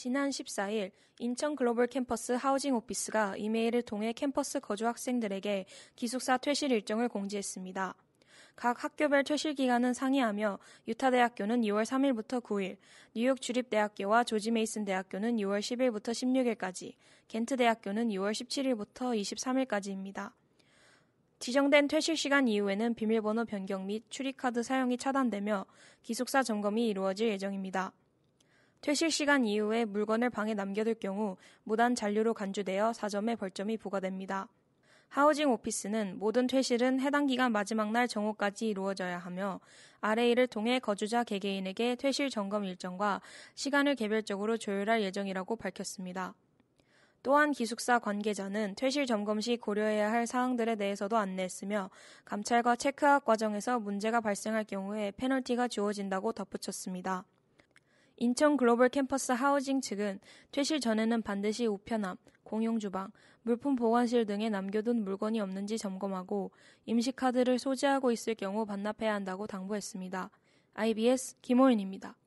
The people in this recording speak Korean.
지난 14일 인천 글로벌 캠퍼스 하우징 오피스가 이메일을 통해 캠퍼스 거주 학생들에게 기숙사 퇴실 일정을 공지했습니다. 각 학교별 퇴실 기간은 상이하며 유타대학교는 2월 3일부터 9일, 뉴욕 주립대학교와 조지 메이슨 대학교는 6월 10일부터 16일까지, 겐트대학교는 6월 17일부터 23일까지입니다. 지정된 퇴실 시간 이후에는 비밀번호 변경 및 출입카드 사용이 차단되며 기숙사 점검이 이루어질 예정입니다. 퇴실 시간 이후에 물건을 방에 남겨둘 경우 무단 잔류로 간주되어 4점의 벌점이 부과됩니다. 하우징 오피스는 모든 퇴실은 해당 기간 마지막 날 정오까지 이루어져야 하며 RA를 통해 거주자 개개인에게 퇴실 점검 일정과 시간을 개별적으로 조율할 예정이라고 밝혔습니다. 또한 기숙사 관계자는 퇴실 점검 시 고려해야 할 사항들에 대해서도 안내했으며 감찰과 체크학 과정에서 문제가 발생할 경우에 페널티가 주어진다고 덧붙였습니다. 인천 글로벌 캠퍼스 하우징 측은 퇴실 전에는 반드시 우편함, 공용 주방, 물품 보관실 등에 남겨둔 물건이 없는지 점검하고 임시 카드를 소지하고 있을 경우 반납해야 한다고 당부했습니다. IBS 김호윤입니다.